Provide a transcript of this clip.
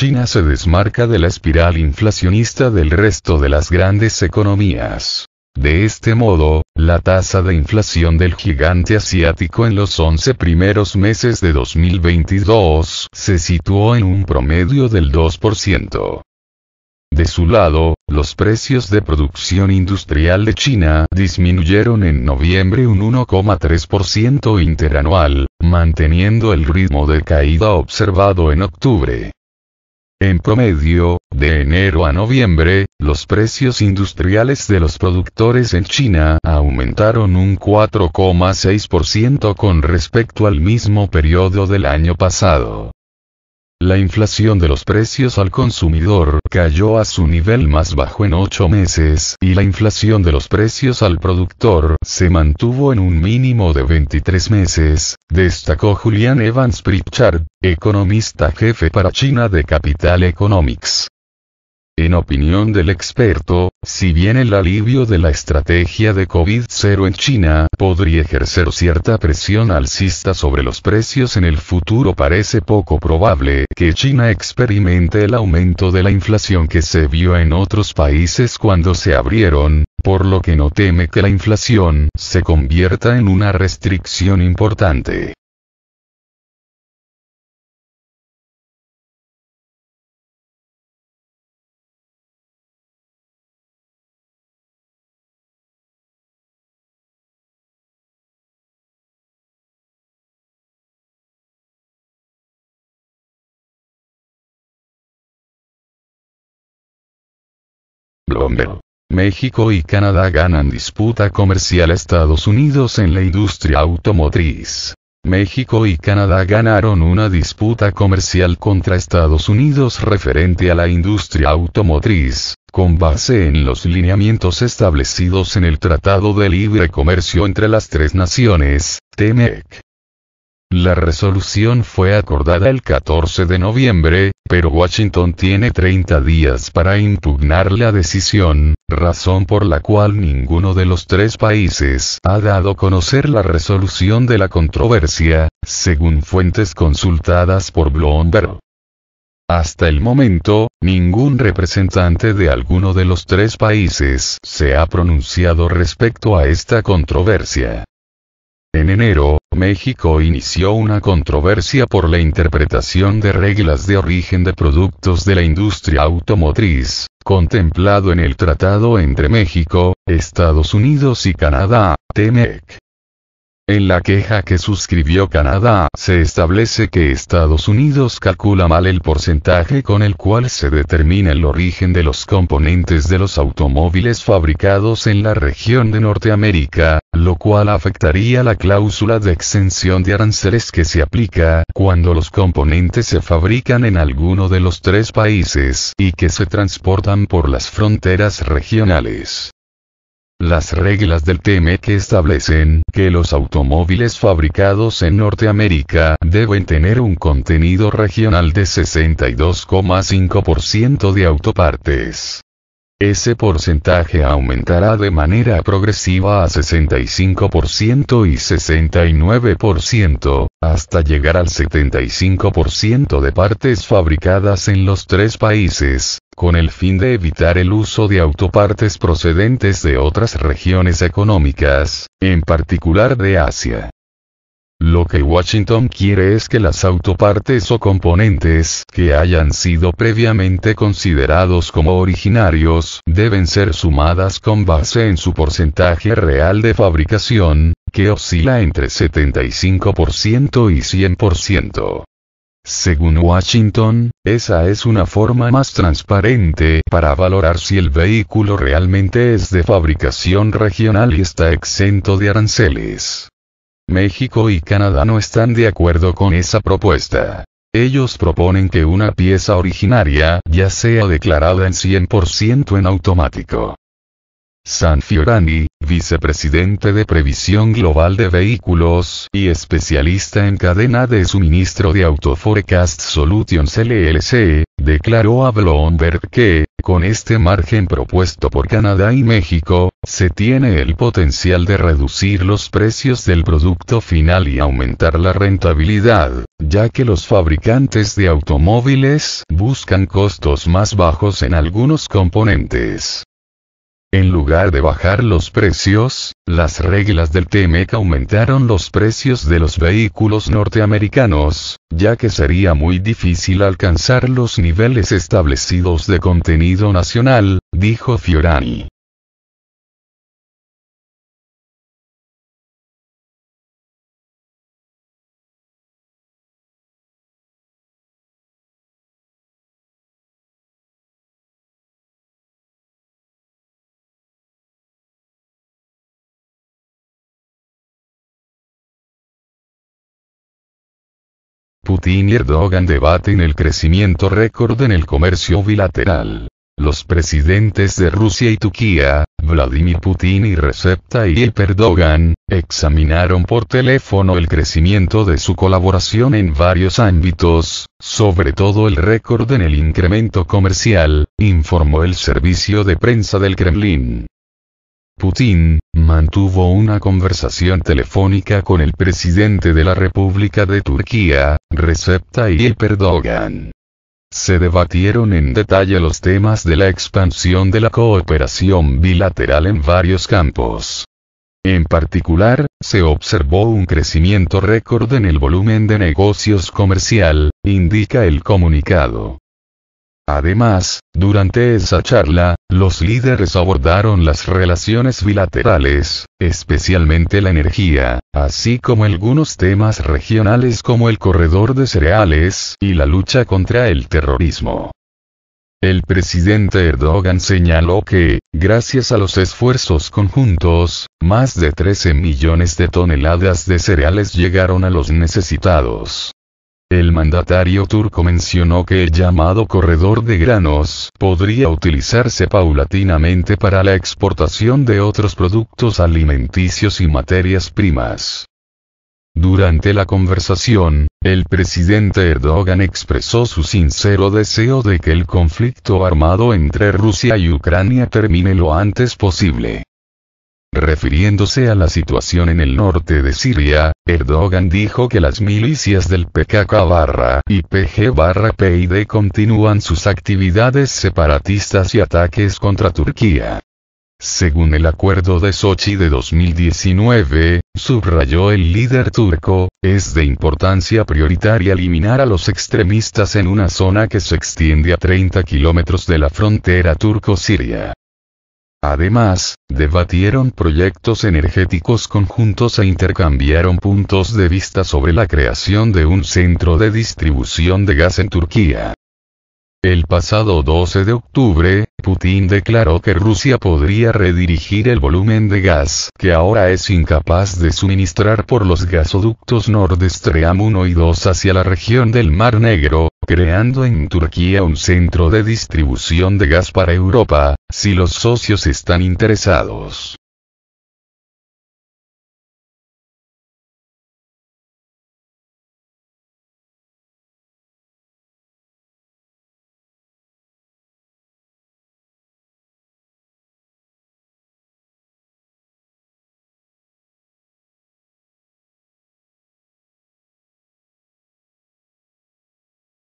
China se desmarca de la espiral inflacionista del resto de las grandes economías. De este modo, la tasa de inflación del gigante asiático en los 11 primeros meses de 2022 se situó en un promedio del 2%. De su lado, los precios de producción industrial de China disminuyeron en noviembre un 1,3% interanual, manteniendo el ritmo de caída observado en octubre. En promedio, de enero a noviembre, los precios industriales de los productores en China aumentaron un 4,6% con respecto al mismo periodo del año pasado la inflación de los precios al consumidor cayó a su nivel más bajo en ocho meses y la inflación de los precios al productor se mantuvo en un mínimo de 23 meses, destacó Julian Evans Pritchard, economista jefe para China de Capital Economics. En opinión del experto, si bien el alivio de la estrategia de COVID-0 en China podría ejercer cierta presión alcista sobre los precios en el futuro, parece poco probable que China experimente el aumento de la inflación que se vio en otros países cuando se abrieron, por lo que no teme que la inflación se convierta en una restricción importante. Bloomberg. México y Canadá ganan disputa comercial a Estados Unidos en la industria automotriz. México y Canadá ganaron una disputa comercial contra Estados Unidos referente a la industria automotriz, con base en los lineamientos establecidos en el Tratado de Libre Comercio entre las tres naciones, TEMEC. La resolución fue acordada el 14 de noviembre, pero Washington tiene 30 días para impugnar la decisión, razón por la cual ninguno de los tres países ha dado a conocer la resolución de la controversia, según fuentes consultadas por Bloomberg. Hasta el momento, ningún representante de alguno de los tres países se ha pronunciado respecto a esta controversia. En enero, México inició una controversia por la interpretación de reglas de origen de productos de la industria automotriz, contemplado en el tratado entre México, Estados Unidos y Canadá, TEMEC. En la queja que suscribió Canadá se establece que Estados Unidos calcula mal el porcentaje con el cual se determina el origen de los componentes de los automóviles fabricados en la región de Norteamérica, lo cual afectaría la cláusula de exención de aranceles que se aplica cuando los componentes se fabrican en alguno de los tres países y que se transportan por las fronteras regionales. Las reglas del TME que establecen que los automóviles fabricados en Norteamérica deben tener un contenido regional de 62,5% de autopartes. Ese porcentaje aumentará de manera progresiva a 65% y 69%, hasta llegar al 75% de partes fabricadas en los tres países, con el fin de evitar el uso de autopartes procedentes de otras regiones económicas, en particular de Asia. Lo que Washington quiere es que las autopartes o componentes que hayan sido previamente considerados como originarios deben ser sumadas con base en su porcentaje real de fabricación, que oscila entre 75% y 100%. Según Washington, esa es una forma más transparente para valorar si el vehículo realmente es de fabricación regional y está exento de aranceles. México y Canadá no están de acuerdo con esa propuesta. Ellos proponen que una pieza originaria ya sea declarada en 100% en automático. San Fiorani, vicepresidente de Previsión Global de Vehículos y especialista en cadena de suministro de Autoforecast Solutions LLC, declaró a Bloomberg que, con este margen propuesto por Canadá y México, se tiene el potencial de reducir los precios del producto final y aumentar la rentabilidad, ya que los fabricantes de automóviles buscan costos más bajos en algunos componentes. En lugar de bajar los precios, las reglas del TMEC aumentaron los precios de los vehículos norteamericanos, ya que sería muy difícil alcanzar los niveles establecidos de contenido nacional, dijo Fiorani. Putin y Erdogan debaten el crecimiento récord en el comercio bilateral. Los presidentes de Rusia y Turquía, Vladimir Putin y Recep Tayyip Erdogan, examinaron por teléfono el crecimiento de su colaboración en varios ámbitos, sobre todo el récord en el incremento comercial, informó el servicio de prensa del Kremlin. Putin, mantuvo una conversación telefónica con el presidente de la República de Turquía, Recep Tayyip Erdogan. Se debatieron en detalle los temas de la expansión de la cooperación bilateral en varios campos. En particular, se observó un crecimiento récord en el volumen de negocios comercial, indica el comunicado. Además, durante esa charla, los líderes abordaron las relaciones bilaterales, especialmente la energía, así como algunos temas regionales como el corredor de cereales y la lucha contra el terrorismo. El presidente Erdogan señaló que, gracias a los esfuerzos conjuntos, más de 13 millones de toneladas de cereales llegaron a los necesitados. El mandatario turco mencionó que el llamado corredor de granos podría utilizarse paulatinamente para la exportación de otros productos alimenticios y materias primas. Durante la conversación, el presidente Erdogan expresó su sincero deseo de que el conflicto armado entre Rusia y Ucrania termine lo antes posible. Refiriéndose a la situación en el norte de Siria, Erdogan dijo que las milicias del PKK barra y PID continúan sus actividades separatistas y ataques contra Turquía. Según el acuerdo de Sochi de 2019, subrayó el líder turco, es de importancia prioritaria eliminar a los extremistas en una zona que se extiende a 30 kilómetros de la frontera turco-siria. Además, debatieron proyectos energéticos conjuntos e intercambiaron puntos de vista sobre la creación de un centro de distribución de gas en Turquía. El pasado 12 de octubre, Putin declaró que Rusia podría redirigir el volumen de gas que ahora es incapaz de suministrar por los gasoductos Nord Stream 1 y 2 hacia la región del Mar Negro, creando en Turquía un centro de distribución de gas para Europa, si los socios están interesados.